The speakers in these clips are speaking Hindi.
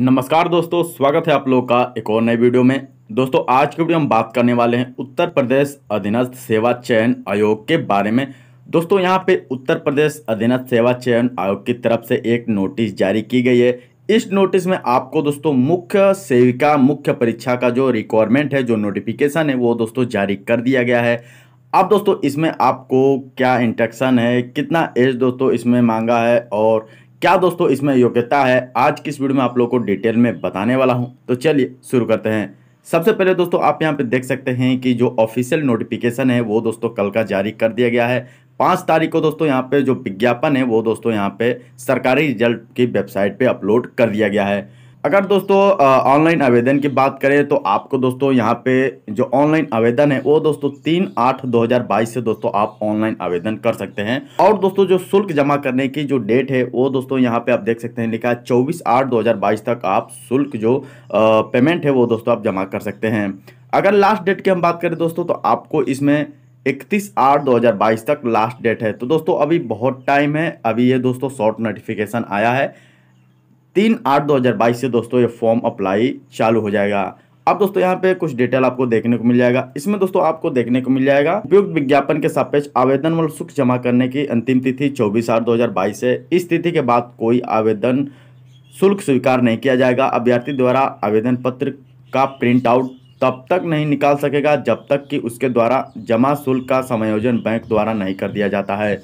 नमस्कार दोस्तों स्वागत है आप लोग का एक और नए वीडियो में दोस्तों आज के वीडियो हम बात करने वाले हैं उत्तर प्रदेश अधीनस्थ सेवा चयन आयोग के बारे में दोस्तों यहां पे उत्तर प्रदेश अधीनस्थ सेवा चयन आयोग की तरफ से एक नोटिस जारी की गई है इस नोटिस में आपको दोस्तों मुख्य सेविका मुख्य परीक्षा का जो रिक्वायरमेंट है जो नोटिफिकेशन है वो दोस्तों जारी कर दिया गया है अब दोस्तों इसमें आपको क्या इंटक्शन है कितना एज दोस्तों इसमें मांगा है और क्या दोस्तों इसमें योग्यता है आज की इस वीडियो में आप लोगों को डिटेल में बताने वाला हूं तो चलिए शुरू करते हैं सबसे पहले दोस्तों आप यहां पे देख सकते हैं कि जो ऑफिशियल नोटिफिकेशन है वो दोस्तों कल का जारी कर दिया गया है पाँच तारीख को दोस्तों यहाँ पे जो विज्ञापन है वो दोस्तों यहाँ पे सरकारी रिजल्ट की वेबसाइट पे अपलोड कर दिया गया है अगर दोस्तों ऑनलाइन आवेदन की बात करें तो आपको दोस्तों यहाँ पे जो ऑनलाइन आवेदन है वो दोस्तों तीन आठ दो हज़ार बाईस से दोस्तों आप ऑनलाइन आवेदन कर सकते हैं और दोस्तों जो शुल्क जमा करने की जो डेट है वो दोस्तों यहाँ पे आप देख सकते हैं लिखा है चौबीस आठ दो हज़ार बाईस तक आप शुल्क जो पेमेंट है वो दोस्तों आप जमा कर सकते हैं अगर लास्ट डेट की हम बात करें दोस्तों तो आपको इसमें इकतीस आठ दो हज़ार बाईस तक लास्ट डेट है तो दोस्तों अभी बहुत टाइम है अभी ये दोस्तों शॉर्ट नोटिफिकेशन आया है तीन आठ दो हज़ार बाईस से दोस्तों ये फॉर्म अप्लाई चालू हो जाएगा अब दोस्तों यहाँ पे कुछ डिटेल आपको देखने को मिल जाएगा इसमें दोस्तों आपको देखने को मिल जाएगा उपयुक्त विज्ञापन के सापेक्ष आवेदन मूल शुल्क जमा करने की अंतिम तिथि चौबीस आठ दो हजार बाईस है इस तिथि के बाद कोई आवेदन शुल्क स्वीकार नहीं किया जाएगा अभ्यर्थी द्वारा आवेदन पत्र का प्रिंट आउट तब तक नहीं निकाल सकेगा जब तक कि उसके द्वारा जमा शुल्क का समायोजन बैंक द्वारा नहीं कर दिया जाता है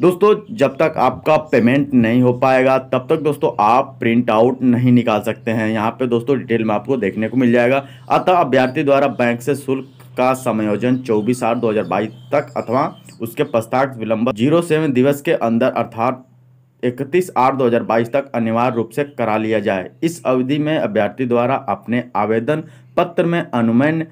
दोस्तों जब तक आपका पेमेंट नहीं हो पाएगा तब तक दोस्तों आप प्रिंट आउट नहीं निकाल सकते हैं यहाँ पे दोस्तों डिटेल में आपको देखने को मिल जाएगा अतः अभ्यर्थी द्वारा बैंक से शुल्क का समायोजन चौबीस आठ दो तक अथवा उसके पश्चात विलंब जीरो सेवन दिवस के अंदर अर्थात इकतीस आठ 2022 तक अनिवार्य रूप से करा लिया जाए इस अवधि में अभ्यर्थी द्वारा अपने आवेदन पत्र में अनुमन्य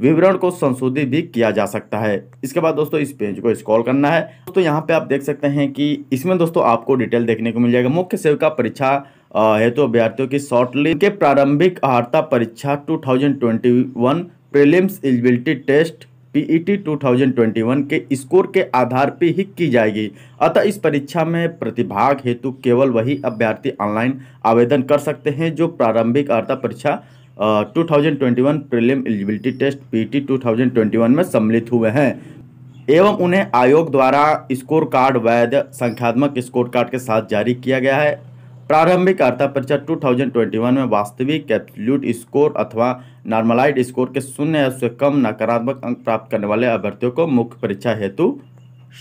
विवरण को संशोधित भी किया जा सकता है इसके बाद दोस्तों इस पेज को स्क्रॉल करना है तो यहाँ पे आप देख सकते हैं कि इसमें दोस्तों आपको डिटेल देखने को मिल जाएगा मुख्य सेविका परीक्षा हेतु तो अभ्यर्थियों की शॉर्टलिस्ट के प्रारंभिक आहारता परीक्षा 2021 प्रीलिम्स एलिजिबिलिटी टेस्ट पीईटी 2021 के स्कोर के आधार पर ही की जाएगी अतः इस परीक्षा में प्रतिभाग हेतु केवल वही अभ्यर्थी ऑनलाइन आवेदन कर सकते हैं जो प्रारंभिक अर्था परीक्षा two thousand twenty prelim eligibility test PT two thousand twenty one में सम्मिलित हुए हैं एवं उन्हें आयोग द्वारा स्कोर कार्ड वैध संख्यात्मक स्कोर कार्ड के साथ जारी किया गया है प्रारंभिक अर्था परीक्षा 2021 में वास्तविक एब्सल्यूट स्कोर अथवा नॉर्मलाइड स्कोर के शून्य से कम नकारात्मक अंक प्राप्त करने वाले अभ्यर्थियों को मुख्य परीक्षा हेतु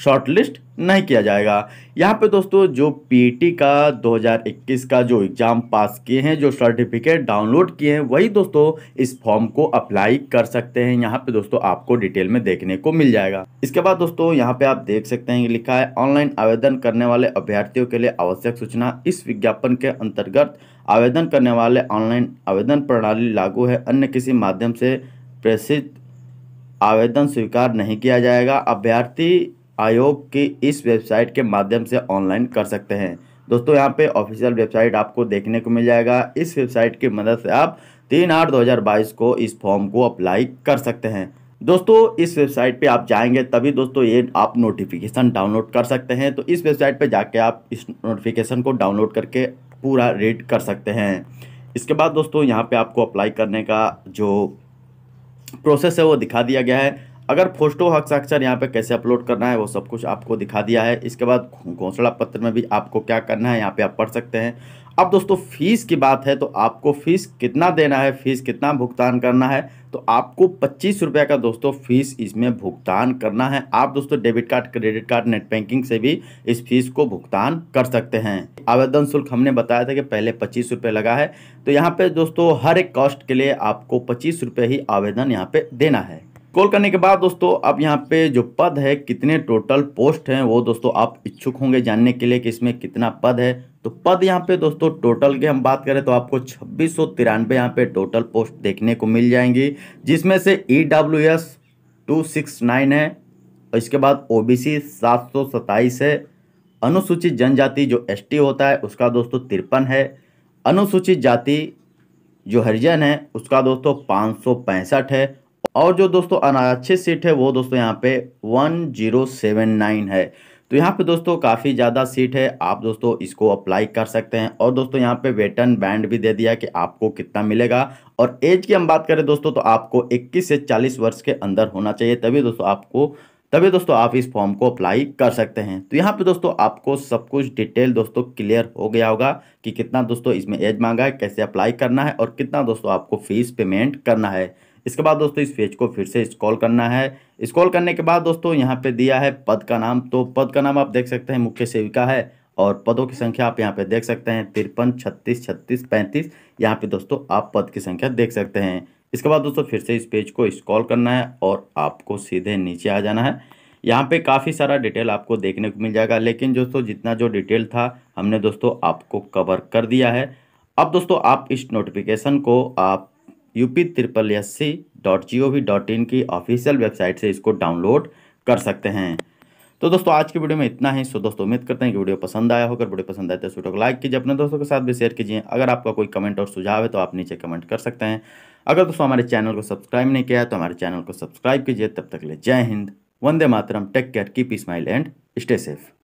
शॉर्टलिस्ट नहीं किया जाएगा यहाँ पे दोस्तों जो पीटी e का 2021 का जो एग्ज़ाम पास किए हैं जो सर्टिफिकेट डाउनलोड किए हैं वही दोस्तों इस फॉर्म को अप्लाई कर सकते हैं यहाँ पे दोस्तों आपको डिटेल में देखने को मिल जाएगा इसके बाद दोस्तों यहाँ पे आप देख सकते हैं लिखा है ऑनलाइन आवेदन करने वाले अभ्यर्थियों के लिए आवश्यक सूचना इस विज्ञापन के अंतर्गत आवेदन करने वाले ऑनलाइन आवेदन प्रणाली लागू है अन्य किसी माध्यम से प्रेषित आवेदन स्वीकार नहीं किया जाएगा अभ्यर्थी आयोग की इस वेबसाइट के माध्यम से ऑनलाइन कर सकते हैं दोस्तों यहाँ पे ऑफिशियल वेबसाइट आपको देखने को मिल जाएगा इस वेबसाइट की मदद से आप तीन आठ दो हज़ार बाईस को इस फॉर्म को अप्लाई कर सकते हैं दोस्तों इस वेबसाइट पे आप जाएंगे तभी दोस्तों ये आप नोटिफिकेशन डाउनलोड कर सकते हैं तो इस वेबसाइट पे जाके आप इस नोटिफिकेशन को डाउनलोड करके पूरा रीड कर सकते हैं इसके बाद दोस्तों यहाँ पे आपको अप्लाई करने का जो प्रोसेस है वो दिखा दिया गया है अगर फोस्टो हस्ताक्षर यहाँ पे कैसे अपलोड करना है वो सब कुछ आपको दिखा दिया है इसके बाद घोषणा पत्र में भी आपको क्या करना है यहाँ पे आप पढ़ सकते हैं अब दोस्तों फीस की बात है तो आपको फीस कितना देना है फीस कितना भुगतान करना है तो आपको पच्चीस रुपये का दोस्तों फीस इसमें भुगतान करना है आप दोस्तों debit card credit card net banking से भी इस फीस को भुगतान कर सकते हैं आवेदन शुल्क हमने बताया था कि पहले पच्चीस रुपये लगा है तो यहाँ पे दोस्तों हर एक कॉस्ट के लिए आपको पच्चीस रुपये ही आवेदन यहाँ पे देना है स्क्रॉल करने के बाद दोस्तों अब यहाँ पे जो पद है कितने टोटल पोस्ट हैं वो दोस्तों आप इच्छुक होंगे जानने के लिए कि इसमें कितना पद है तो पद यहाँ पे दोस्तों टोटल की हम बात करें तो आपको छब्बीस सौ तिरानवे यहाँ पे टोटल पोस्ट देखने को मिल जाएंगी जिसमें से E W S two six nine है और इसके बाद ओ बी सी सात सौ सत्ताईस है अनुसूचित जनजाति जो एस टी होता है उसका दोस्तों तिरपन है अनुसूचित जाति जो हरिजन है उसका दोस्तों पाँच सौ पैंसठ है और जो दोस्तों अनारक्षित सीट है वो दोस्तों यहाँ पे वन जीरो सेवन नाइन है तो यहाँ पे दोस्तों काफ़ी ज़्यादा सीट है आप दोस्तों इसको अप्लाई कर सकते हैं और दोस्तों यहाँ पे वेटन बैंड भी दे दिया कि आपको कितना मिलेगा और एज की हम बात करें दोस्तों तो आपको 21 से 40 वर्ष के अंदर होना चाहिए तभी दोस्तों आपको तभी दोस्तों आप इस फॉर्म को अप्लाई कर सकते हैं तो यहाँ पे दोस्तों आपको सब कुछ डिटेल दोस्तों क्लियर हो गया होगा कि कितना दोस्तों इसमें एज मांगा है कैसे अप्लाई करना है और कितना दोस्तों आपको फीस पेमेंट करना है इसके बाद दोस्तों इस पेज को फिर से स्क्रॉल करना है स्क्रॉल करने के बाद दोस्तों यहाँ पे दिया है पद का नाम तो पद का नाम आप देख सकते हैं मुख्य सेविका है और पदों की संख्या आप यहाँ पे देख सकते हैं तिरपन छत्तीस छत्तीस पैंतीस यहाँ पे दोस्तों आप पद की संख्या देख सकते हैं इसके बाद दोस्तों फिर से इस पेज को स्क्रॉल करना है और आपको सीधे नीचे आ जाना है यहाँ पे काफ़ी सारा डिटेल आपको देखने को मिल जाएगा लेकिन दोस्तों जितना जो डिटेल था हमने दोस्तों आपको कवर कर दिया है अब दोस्तों आप इस नोटिफिकेशन को आप UP triple S C dot G O V dot IN की ऑफिशियल वेबसाइट से इसको डाउनलोड कर सकते हैं तो दोस्तों आज की वीडियो में इतना ही सो दोस्तों उम्मीद करते हैं कि वीडियो पसंद आया होगा वीडियो पसंद आए तो वीडियो को लाइक कीजिए अपने दोस्तों के साथ भी शेयर कीजिए अगर आपका कोई कमेंट और सुझाव है तो आप नीचे कमेंट कर सकते हैं अगर दोस्तों हमारे चैनल को सब्सक्राइब नहीं किया है तो हमारे चैनल को सब्सक्राइब कीजिए तब तक ले जय हिंद वंदे मातरम take care keep smile and stay safe